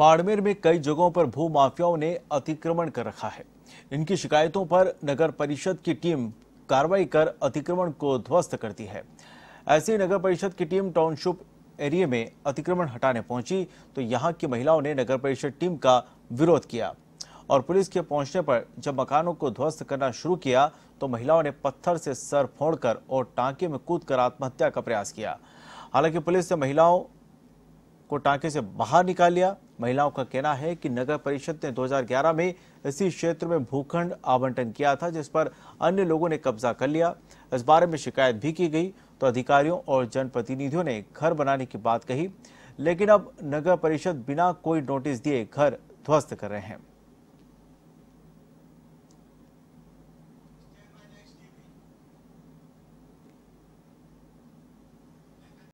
बाड़मेर में कई जगहों पर भू माफियाओं ने अतिक्रमण कर रखा है इनकी शिकायतों पर नगर परिषद की टीम कार्रवाई कर अतिक्रमण को ध्वस्त करती है ऐसे नगर परिषद की टीम टाउनशिप एरिया में अतिक्रमण हटाने पहुंची तो यहां की महिलाओं ने नगर परिषद टीम का विरोध किया और पुलिस के पहुंचने पर जब मकानों को ध्वस्त करना शुरू किया तो महिलाओं ने पत्थर से सर फोड़कर और टांके में कूदकर आत्महत्या का प्रयास किया हालांकि पुलिस ने महिलाओं को टांके से बाहर निकाल लिया महिलाओं का कहना है कि नगर परिषद ने 2011 में इसी क्षेत्र में भूखंड आवंटन किया था जिस पर अन्य लोगों ने कब्जा कर लिया इस बारे में शिकायत भी की गई तो अधिकारियों और जनप्रतिनिधियों ने घर बनाने की बात कही लेकिन अब नगर परिषद बिना कोई नोटिस दिए घर ध्वस्त कर रहे हैं